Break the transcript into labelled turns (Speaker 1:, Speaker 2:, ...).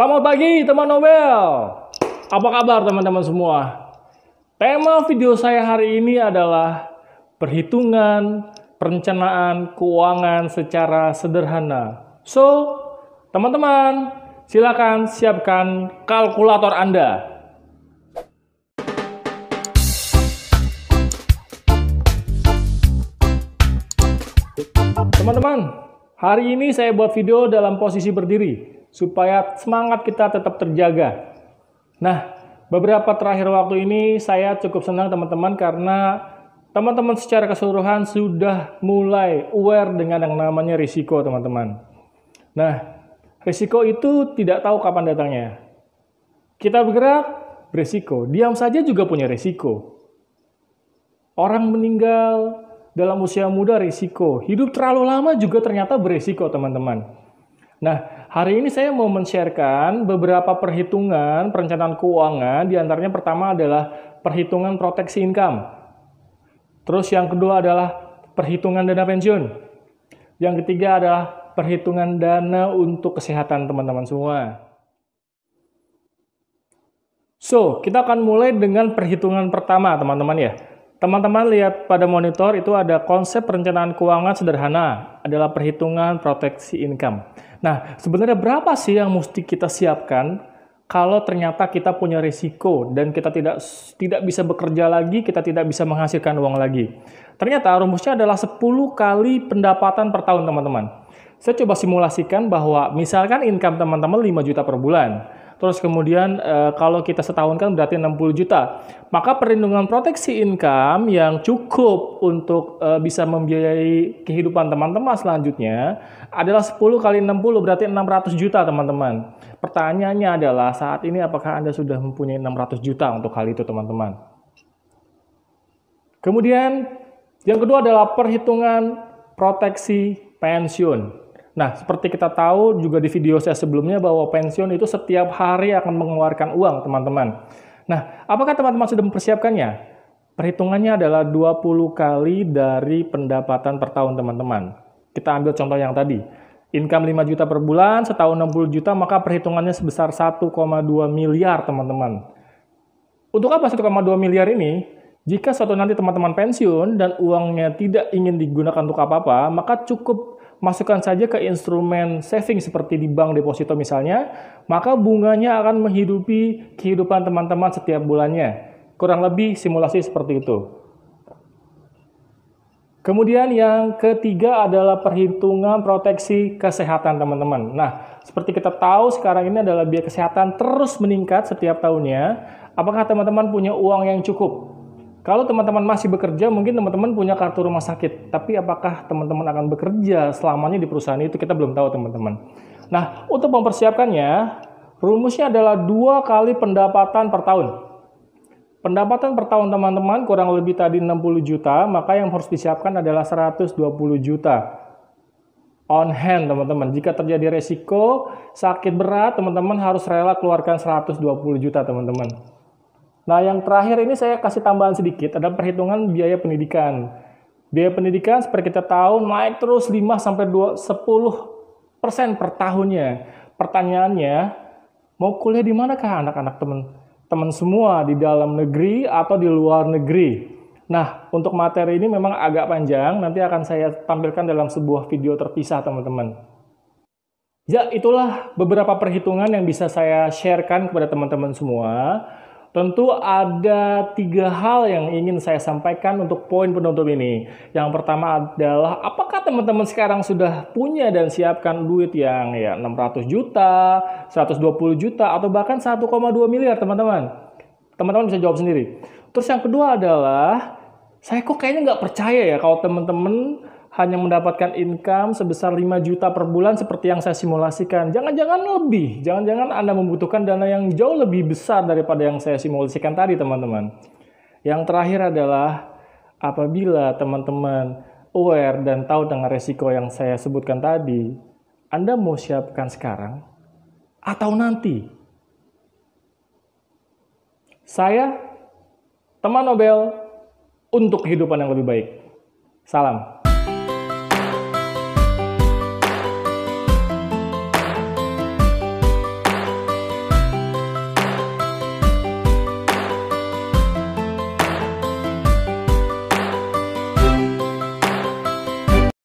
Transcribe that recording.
Speaker 1: Selamat pagi teman Nobel. Apa kabar teman-teman semua? Tema video saya hari ini adalah perhitungan perencanaan keuangan secara sederhana. So, teman-teman, silakan siapkan kalkulator Anda. Teman-teman, hari ini saya buat video dalam posisi berdiri supaya semangat kita tetap terjaga. Nah, beberapa terakhir waktu ini saya cukup senang teman-teman karena teman-teman secara keseluruhan sudah mulai aware dengan yang namanya risiko teman-teman. Nah, risiko itu tidak tahu kapan datangnya. Kita bergerak, berisiko. Diam saja juga punya risiko. Orang meninggal dalam usia muda risiko. Hidup terlalu lama juga ternyata berisiko teman-teman. Nah, hari ini saya mau men-sharekan beberapa perhitungan perencanaan keuangan. Di antaranya pertama adalah perhitungan proteksi income. Terus yang kedua adalah perhitungan dana pensiun. Yang ketiga adalah perhitungan dana untuk kesehatan teman-teman semua. So, kita akan mulai dengan perhitungan pertama, teman-teman ya. Teman-teman lihat pada monitor itu ada konsep perencanaan keuangan sederhana, adalah perhitungan proteksi income. Nah, sebenarnya berapa sih yang mesti kita siapkan kalau ternyata kita punya risiko dan kita tidak tidak bisa bekerja lagi, kita tidak bisa menghasilkan uang lagi. Ternyata rumusnya adalah 10 kali pendapatan per tahun, teman-teman. Saya coba simulasikan bahwa misalkan income teman-teman 5 juta per bulan. Terus kemudian e, kalau kita setahun kan berarti 60 juta. Maka perlindungan proteksi income yang cukup untuk e, bisa membiayai kehidupan teman-teman selanjutnya adalah 10 kali 60 berarti 600 juta teman-teman. Pertanyaannya adalah saat ini apakah Anda sudah mempunyai 600 juta untuk hal itu teman-teman? Kemudian yang kedua adalah perhitungan proteksi pensiun. Nah, seperti kita tahu juga di video saya sebelumnya bahwa pensiun itu setiap hari akan mengeluarkan uang, teman-teman. Nah, apakah teman-teman sudah mempersiapkannya? Perhitungannya adalah 20 kali dari pendapatan per tahun, teman-teman. Kita ambil contoh yang tadi. Income 5 juta per bulan, setahun 60 juta, maka perhitungannya sebesar 1,2 miliar, teman-teman. Untuk apa 1,2 miliar ini? Jika suatu nanti teman-teman pensiun dan uangnya tidak ingin digunakan untuk apa-apa, maka cukup masukkan saja ke instrumen saving seperti di bank deposito misalnya, maka bunganya akan menghidupi kehidupan teman-teman setiap bulannya. Kurang lebih simulasi seperti itu. Kemudian yang ketiga adalah perhitungan proteksi kesehatan teman-teman. Nah, seperti kita tahu sekarang ini adalah biaya kesehatan terus meningkat setiap tahunnya. Apakah teman-teman punya uang yang cukup? Kalau teman-teman masih bekerja, mungkin teman-teman punya kartu rumah sakit. Tapi apakah teman-teman akan bekerja selamanya di perusahaan itu kita belum tahu teman-teman. Nah, untuk mempersiapkannya, rumusnya adalah dua kali pendapatan per tahun. Pendapatan per tahun teman-teman kurang lebih tadi 60 juta, maka yang harus disiapkan adalah 120 juta on hand teman-teman. Jika terjadi resiko sakit berat, teman-teman harus rela keluarkan 120 juta teman-teman. Nah, yang terakhir ini saya kasih tambahan sedikit ada perhitungan biaya pendidikan. Biaya pendidikan seperti kita tahu naik terus 5 sampai 10 persen per tahunnya. Pertanyaannya, mau kuliah di manakah anak-anak teman? Teman semua di dalam negeri atau di luar negeri? Nah, untuk materi ini memang agak panjang, nanti akan saya tampilkan dalam sebuah video terpisah, teman-teman. Ya, itulah beberapa perhitungan yang bisa saya sharekan kepada teman-teman semua. Tentu ada tiga hal yang ingin saya sampaikan untuk poin penutup ini. Yang pertama adalah apakah teman-teman sekarang sudah punya dan siapkan duit yang ya 600 juta, 120 juta, atau bahkan 1,2 miliar teman-teman? Teman-teman bisa jawab sendiri. Terus yang kedua adalah, saya kok kayaknya nggak percaya ya kalau teman-teman hanya mendapatkan income sebesar 5 juta per bulan seperti yang saya simulasikan. Jangan-jangan lebih, jangan-jangan Anda membutuhkan dana yang jauh lebih besar daripada yang saya simulasikan tadi, teman-teman. Yang terakhir adalah apabila teman-teman aware dan tahu dengan resiko yang saya sebutkan tadi, Anda mau siapkan sekarang atau nanti? Saya, teman Nobel, untuk kehidupan yang lebih baik. Salam.